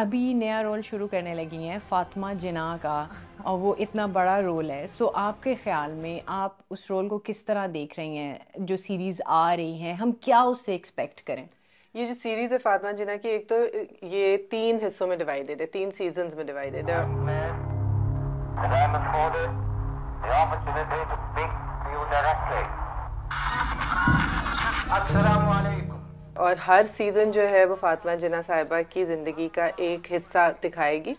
अभी नया रोल शुरू करने लगी हैं फातिमा जिना का और वो इतना बड़ा रोल है सो आपके ख्याल में आप उस रोल को किस तरह देख रही हैं जो सीरीज़ आ रही हैं हम क्या उससे एक्सपेक्ट करें ये जो सीरीज़ है फातिमा जिना की एक तो ये तीन हिस्सों में डिवाइडेड है तीन सीजन में डिवाइडेड है और हर सीज़न जो है वो फातमा जना साहिबा की ज़िंदगी का एक हिस्सा दिखाएगी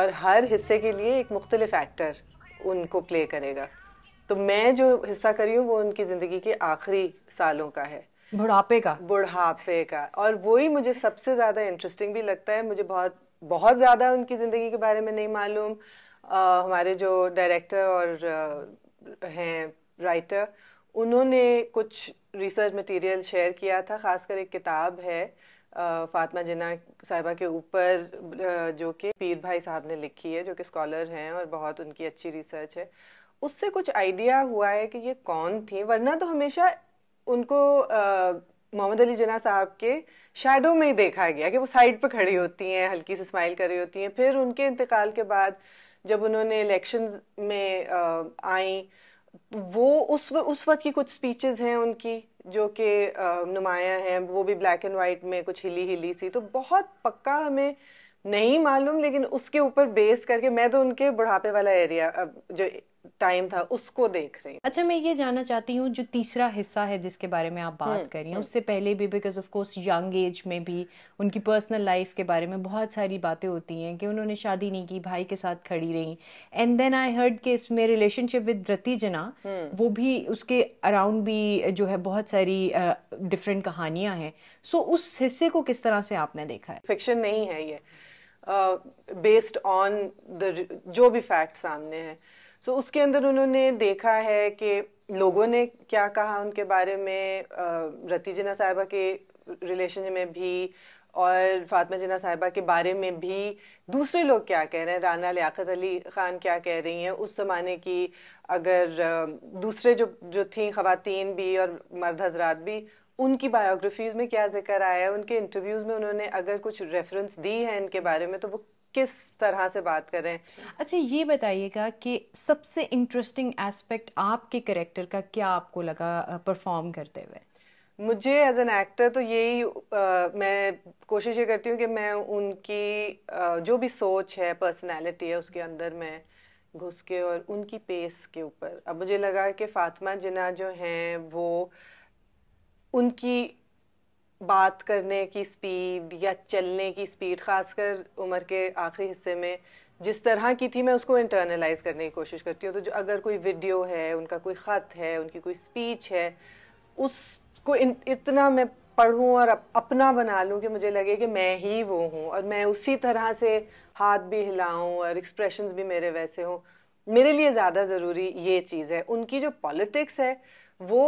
और हर हिस्से के लिए एक मुख्तलिफ एक्टर उनको प्ले करेगा तो मैं जो हिस्सा करी हूँ वो उनकी ज़िंदगी के आखिरी सालों का है बुढ़ापे का बुढ़ापे का और वही मुझे सबसे ज़्यादा इंटरेस्टिंग भी लगता है मुझे बहुत बहुत ज़्यादा उनकी ज़िंदगी के बारे में नहीं मालूम हमारे जो डायरेक्टर और हैं राइटर उन्होंने कुछ रिसर्च मटेरियल शेयर किया था खासकर एक किताब है फ़ातमा जना साहिबा के ऊपर जो कि पीर भाई साहब ने लिखी है जो कि स्कॉलर हैं और बहुत उनकी अच्छी रिसर्च है उससे कुछ आइडिया हुआ है कि ये कौन थी वरना तो हमेशा उनको मोहम्मद अली जना साहब के शेडो में ही देखा गया कि वो साइड पर खड़ी होती हैं हल्की से स्माइल कर रही होती हैं फिर उनके इंतकाल के बाद जब उन्होंने इलेक्शंस में आई वो उस व, उस वक्त की कुछ स्पीचेस हैं उनकी जो कि नुमाया हैं वो भी ब्लैक एंड वाइट में कुछ हिली हिली सी तो बहुत पक्का हमें नहीं मालूम लेकिन उसके ऊपर बेस करके मैं तो उनके बुढ़ापे वाला एरिया जो टाइम था उसको देख रही हूँ अच्छा मैं ये जानना चाहती हूँ जो तीसरा हिस्सा है जिसके बारे में आप बात हम्म, कर रही हैं हम्म। उससे पहले भी because of course young age में भी उनकी पर्सनल लाइफ के बारे में बहुत सारी बातें होती हैं कि उन्होंने शादी नहीं की भाई के साथ खड़ी रही एंड देन आई हर्ड के इसमें रिलेशनशिप विद रति वो भी उसके अराउंड भी जो है बहुत सारी डिफरेंट कहानियां हैं सो उस हिस्से को किस तरह से आपने देखा है फिक्शन नहीं है ये बेस्ड ऑन द जो भी फैक्ट सामने हैं सो so, उसके अंदर उन्होंने देखा है कि लोगों ने क्या कहा उनके बारे में रती जना साहिबा के रिलेशन में भी और फातमा जना साहिबा के बारे में भी दूसरे लोग क्या कह रहे हैं राना लियाकत अली ख़ान क्या कह रही हैं उस ज़माने की अगर दूसरे जो जो थी ख़वातीन भी और मर्द हजरात भी उनकी बायोग्राफीज़ में क्या जिक्र आया है उनके इंटरव्यूज़ में उन्होंने अगर कुछ रेफरेंस दी है इनके बारे में तो वो किस तरह से बात करें अच्छा ये बताइएगा कि सबसे इंटरेस्टिंग एस्पेक्ट आपके करेक्टर का क्या आपको लगा परफॉर्म करते हुए मुझे एज एन एक्टर तो यही मैं कोशिश ये करती हूँ कि मैं उनकी आ, जो भी सोच है पर्सनैलिटी है उसके अंदर मैं घुस के और उनकी पेस के ऊपर अब मुझे लगा कि फातिमा जिना जो हैं वो उनकी बात करने की स्पीड या चलने की स्पीड खासकर उम्र के आखिरी हिस्से में जिस तरह की थी मैं उसको इंटरनलाइज करने की कोशिश करती हूँ तो जो अगर कोई वीडियो है उनका कोई ख़त है उनकी कोई स्पीच है उसको इतना मैं पढ़ूँ और अपना बना लूँ कि मुझे लगे कि मैं ही वो हूँ और मैं उसी तरह से हाथ भी हिलाऊँ और एक्सप्रेशंस भी मेरे वैसे हों मेरे लिए ज़्यादा ज़रूरी ये चीज़ है उनकी जो पॉलिटिक्स है वो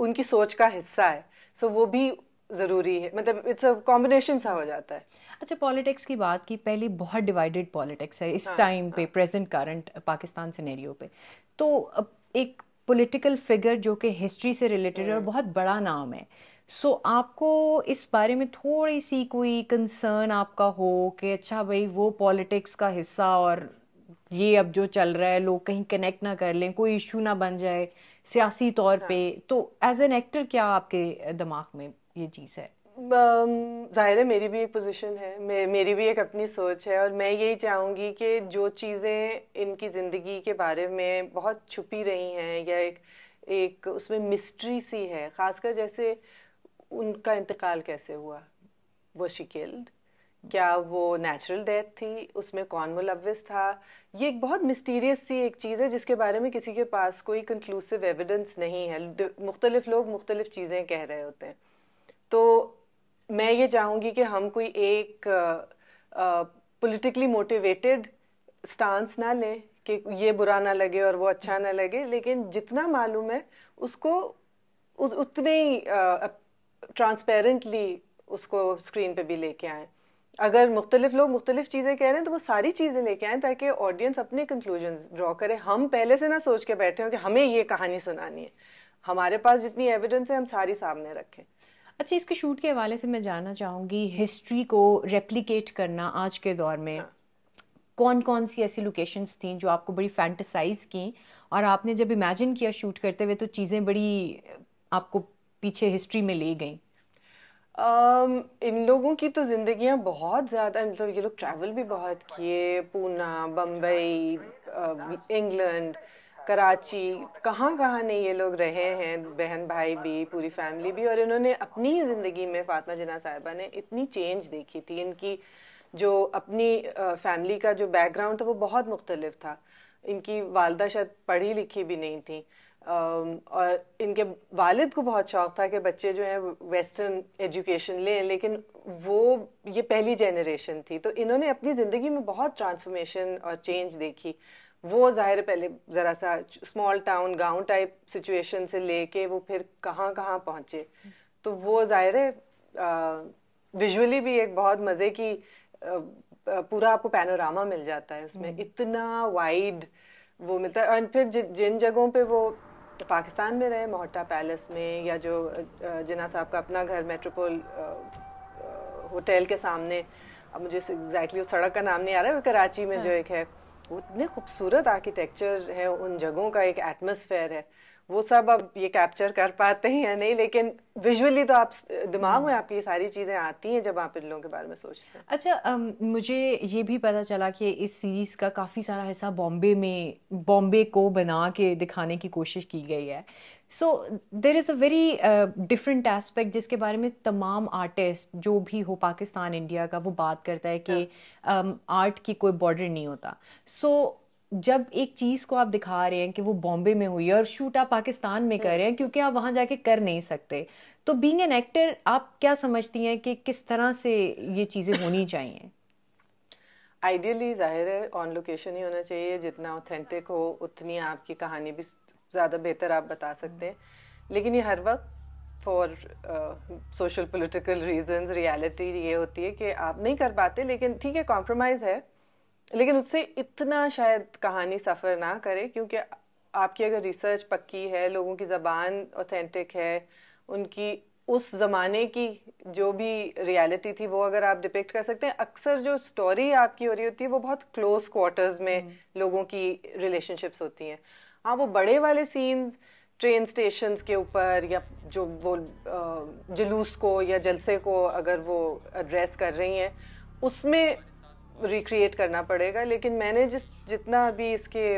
उनकी सोच का हिस्सा है सो so, वो भी ज़रूरी है मतलब इट्स अ कॉम्बिनेशन सा हो जाता है अच्छा पॉलिटिक्स की बात की पहले बहुत डिवाइडेड पॉलिटिक्स है इस टाइम हाँ, पे प्रेजेंट हाँ। करंट पाकिस्तान सिनेरियो पे तो एक पॉलिटिकल फिगर जो कि हिस्ट्री से रिलेटेड है और हम्म। बहुत बड़ा नाम है सो so, आपको इस बारे में थोड़ी सी कोई कंसर्न आपका हो कि अच्छा भाई वो पॉलिटिक्स का हिस्सा और ये अब जो चल रहा है लोग कहीं कनेक्ट ना कर लें कोई इशू ना बन जाए सियासी तौर हाँ। पे तो एज एन एक्टर क्या आपके दिमाग में ये चीज़ है um, जाहिर है मेरी भी एक पोजीशन है मे, मेरी भी एक अपनी सोच है और मैं यही चाहूँगी कि जो चीज़ें इनकी ज़िंदगी के बारे में बहुत छुपी रही हैं या एक एक उसमें मिस्ट्री सी है खासकर जैसे उनका इंतकाल कैसे हुआ वो शिकल्ड क्या वो नेचुरल डेथ थी उसमें कौन मुलविस था ये एक बहुत मिस्टीरियस सी एक चीज़ है जिसके बारे में किसी के पास कोई कंक्लूसिव एविडेंस नहीं है मुख्तलिफ लोग मुख्तलिफ चीज़ें कह रहे होते हैं तो मैं ये चाहूँगी कि हम कोई एक पॉलिटिकली मोटिवेटेड स्टांस ना लें कि ये बुरा ना लगे और वो अच्छा ना लगे लेकिन जितना मालूम है उसको उत, उतने ही ट्रांसपेरेंटली उसको स्क्रीन पे भी लेके आएँ अगर मुख्तलिफ लोग मुख्तलिफ चीज़ें कह रहे हैं तो वो सारी चीज़ें लेके आएँ ताकि ऑडियंस अपने कंक्लूजन ड्रॉ करें हम पहले से ना सोच के बैठे हों कि हमें ये कहानी सुनानी है हमारे पास जितनी एविडेंस है हम सारी सामने रखें अच्छा इसके शूट के हवाले से मैं जानना चाहूँगी हिस्ट्री को रेप्लिकेट करना आज के दौर में हाँ। कौन कौन सी ऐसी लोकेशंस थी जो आपको बड़ी फैंटिसाइज की और आपने जब इमेजिन किया शूट करते हुए तो चीज़ें बड़ी आपको पीछे हिस्ट्री में ले गई um, इन लोगों की तो जिंदगियां बहुत ज़्यादा मतलब ये लोग ट्रैवल भी बहुत किए पूना बम्बई इंग्लैंड uh, कराची कहाँ कहाँ नहीं ये लोग रहे हैं बहन भाई भी पूरी फैमिली भी और इन्होंने अपनी ज़िंदगी में फातमा जना साहिबा ने इतनी चेंज देखी थी इनकी जो अपनी फैमिली का जो बैकग्राउंड था वो बहुत मुख्तलिफ था इनकी वालदा शायद पढ़ी लिखी भी नहीं थी और इनके वालिद को बहुत शौक था कि बच्चे जो हैं वेस्टर्न एजुकेशन लें लेकिन वो ये पहली जनरेशन थी तो इन्होंने अपनी ज़िंदगी में बहुत ट्रांसफॉर्मेशन और चेंज देखी वो ज़ाहिर पहले ज़रा सा स्मॉल टाउन गांव टाइप सिचुएशन से लेके वो फिर कहाँ कहाँ पहुंचे तो वो ज़ाहिर है विजुअली भी एक बहुत मज़े की आ, पूरा आपको पैनोरामा मिल जाता है उसमें हम्म। इतना वाइड वो मिलता है और फिर जिन जगहों पे वो पाकिस्तान में रहे मोहट्टा पैलेस में या जो जिना साहब का अपना घर मेट्रोपोल होटल के सामने अब मुझे एग्जैक्टली exactly उस सड़क का नाम नहीं आ रहा है कराची में हाँ। जो एक है वो इतने खूबसूरत आर्किटेक्चर है उन जगहों का एक एटमोसफेयर है वो सब अब ये कैप्चर कर पाते हैं या नहीं लेकिन विजुअली तो आप दिमाग में हम्म। आपकी ये सारी चीज़ें आती हैं जब आप इन लोगों के बारे में सोचते हैं अच्छा अम, मुझे ये भी पता चला कि इस सीरीज़ का काफ़ी सारा हिस्सा बॉम्बे में बॉम्बे को बना के दिखाने की कोशिश की गई है so there is a very different aspect जिसके बारे में तमाम आर्टिस्ट जो भी हो पाकिस्तान इंडिया का वो बात करता है कि आर्ट हाँ। um, की कोई बॉर्डर नहीं होता सो जब एक चीज़ को आप दिखा रहे हैं कि वो बॉम्बे में हुई है और शूट आप पाकिस्तान में कर रहे हैं हाँ। क्योंकि आप वहाँ जाके कर नहीं सकते तो बींग एन एक्टर आप क्या समझती हैं कि किस तरह से ये चीज़ें होनी चाहिए आइडियली जाहिर है ऑन लोकेशन ही होना चाहिए जितना ऑथेंटिक हो उतनी आपकी कहानी भी ज़्यादा बेहतर आप बता सकते हैं लेकिन ये हर वक्त for social political reasons reality ये होती है कि आप नहीं कर पाते लेकिन ठीक है कॉम्प्रोमाइज़ है लेकिन उससे इतना शायद कहानी सफ़र ना करे क्योंकि आपकी अगर रिसर्च पक्की है लोगों की ज़बान ऑथेंटिक है उनकी उस ज़माने की जो भी रियलिटी थी वो अगर आप डिपेक्ट कर सकते हैं अक्सर जो स्टोरी आपकी हो रही होती है वो बहुत क्लोज क्वार्टर्स में हम्म। लोगों की रिलेशनशिप्स होती हैं हाँ वो बड़े वाले सीन्स ट्रेन स्टेशन के ऊपर या जो वो जुलूस को या जलसे को अगर वो एड्रेस कर रही हैं उसमें रिक्रिएट करना पड़ेगा लेकिन मैंने जिस जितना अभी इसके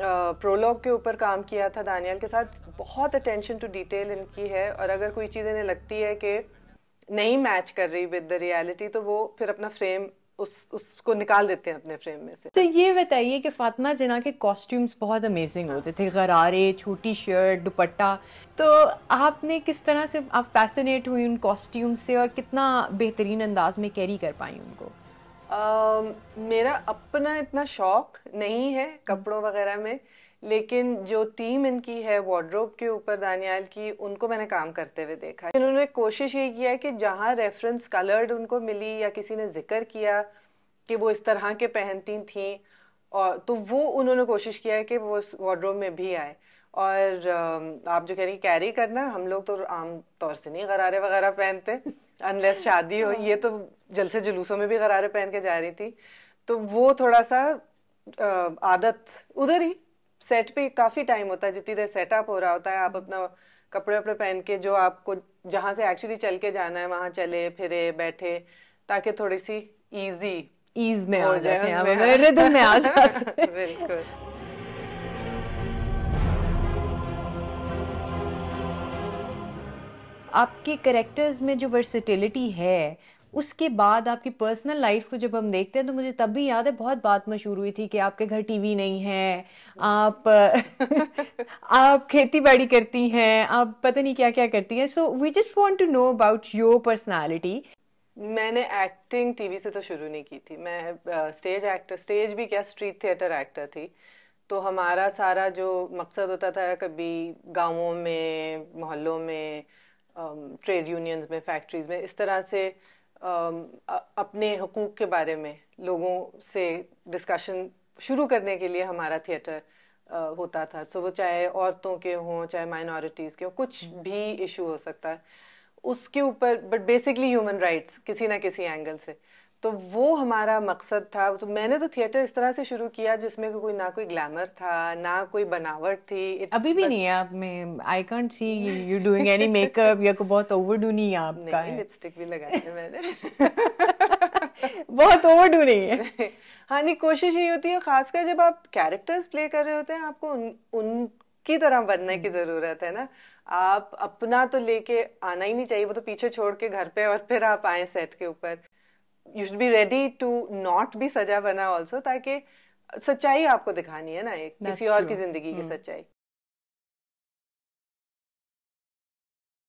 प्रोलॉग के ऊपर काम किया था दानियाल के साथ बहुत अटेंशन टू डिटेल इनकी है और अगर कोई चीज़ इन्हें लगती है कि नहीं मैच कर रही विद द रियलिटी तो वो फिर अपना फ्रेम उस उसको निकाल देते हैं अपने फ्रेम में से तो ये बताइए कि फातिमा जिना के कॉस्ट्यूम्स बहुत अमेजिंग होते थे गरारे छोटी शर्ट दुपट्टा तो आपने किस तरह से आप फैसिनेट हुई उन कॉस्ट्यूम से और कितना बेहतरीन अंदाज में कैरी कर पाई उनको मेरा अपना इतना शौक नहीं है कपड़ों वगैरह में लेकिन जो टीम इनकी है वार्ड्रोब के ऊपर दानियाल की उनको मैंने काम करते हुए देखा है इन्होंने कोशिश ये किया कि जहाँ रेफरेंस कलर्ड उनको मिली या किसी ने जिक्र किया कि वो इस तरह के पहनती थी और तो वो उन्होंने कोशिश किया है कि वो उस वार्ड्रोब में भी आए और आप जो कह रही कैरी करना हम लोग तो आम तौर से नहीं गरारे वगैरह पहनते अनलेस शादी हो हाँ। ये तो जलसे जुलूसों में भी गरारे पहन के जा रही थी तो वो थोड़ा सा आदत उधर ही सेट पे काफी टाइम होता है जितनी देर सेटअप हो रहा होता है आप अपना कपड़े वपड़े पहन के जो आपको जहाँ से एक्चुअली चल के जाना है वहां चले फिरे बैठे ताकि थोड़ी सी इजी ईज में आ जाए बिल्कुल आपके करेक्टर्स में जो वर्सिटिलिटी है उसके बाद आपकी पर्सनल लाइफ को जब हम देखते हैं तो मुझे तब भी याद है बहुत बात मशहूर हुई थी कि आपके घर टीवी नहीं है आप आप खेती बाड़ी करती हैं आप पता नहीं क्या क्या करती हैं so we just want to know about your personality मैंने एक्टिंग टीवी से तो शुरू नहीं की थी मैं स्टेज एक्टर स्टेज भी क्या स्ट्रीट थिएटर एक्टर थी तो हमारा सारा जो मकसद होता था कभी गाँवों में मोहल्लों में ट्रेड um, यूनियंस में फैक्ट्रीज में इस तरह से um, अपने हकूक़ के बारे में लोगों से डिस्कशन शुरू करने के लिए हमारा थिएटर होता था सो वो चाहे औरतों के हों चाहे माइनॉरिटीज़ के हों कुछ भी इशू हो सकता है उसके ऊपर बट बेसिकली ह्यूमन राइट्स किसी ना किसी एंगल से तो वो हमारा मकसद था तो मैंने तो थिएटर इस तरह से शुरू किया जिसमें कोई ना कोई ग्लैमर था ना कोई बनावट थी अभी भी बस... नहीं है आप में I can't see you doing any makeup या कोई बहुत ओवर डू नहीं है आपका नहीं, लिपस्टिक भी लगाई है मैंने बहुत ओवर डू नहीं है हाँ नहीं कोशिश यही होती है खासकर जब आप कैरेक्टर्स प्ले कर रहे होते हैं आपको उन, उनकी तरह बनने की हम्म। जरूरत है ना आप अपना तो लेके आना ही नहीं चाहिए वो तो पीछे छोड़ के घर पे और फिर आप आए सेट के ऊपर you should be ready to not be सजा बना ऑल्सो ताकि सच्चाई आपको दिखानी है ना एक That's किसी और की जिंदगी hmm. की सच्चाई